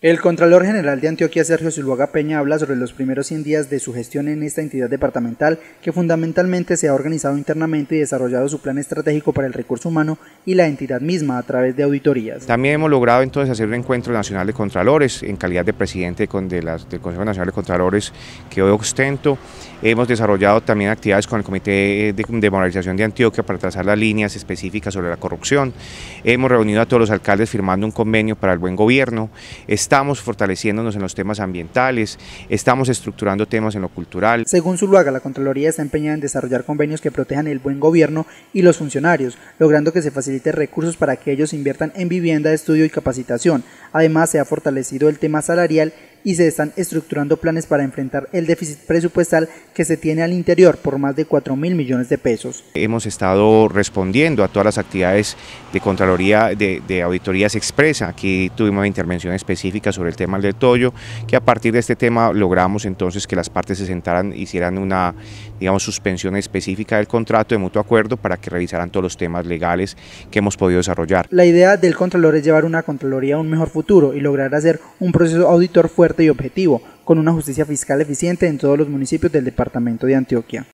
El Contralor General de Antioquia, Sergio Zuluaga Peña, habla sobre los primeros 100 días de su gestión en esta entidad departamental que fundamentalmente se ha organizado internamente y desarrollado su plan estratégico para el recurso humano y la entidad misma a través de auditorías. También hemos logrado entonces hacer un encuentro nacional de contralores en calidad de presidente con de del Consejo Nacional de Contralores que hoy ostento. Hemos desarrollado también actividades con el Comité de, Moralización de Antioquia para trazar las líneas específicas sobre la corrupción. Hemos reunido a todos los alcaldes firmando un convenio para el buen gobierno estamos fortaleciéndonos en los temas ambientales, estamos estructurando temas en lo cultural. Según Zuluaga, la Contraloría está empeñada en desarrollar convenios que protejan el buen gobierno y los funcionarios, logrando que se faciliten recursos para que ellos inviertan en vivienda, estudio y capacitación. Además, se ha fortalecido el tema salarial y se están estructurando planes para enfrentar el déficit presupuestal que se tiene al interior por más de 4 mil millones de pesos. Hemos estado respondiendo a todas las actividades de Contraloría, de, Auditorías Expresa. Aquí tuvimos una intervención específica sobre el tema del Toyo, que a partir de este tema logramos entonces que las partes se sentaran, hicieran una, digamos, suspensión específica del contrato de mutuo acuerdo para que revisaran todos los temas legales que hemos podido desarrollar. La idea del Contralor es llevar una Contraloría a un mejor futuro y lograr hacer un proceso auditor fuerte y objetivo, con una justicia fiscal eficiente en todos los municipios del departamento de Antioquia.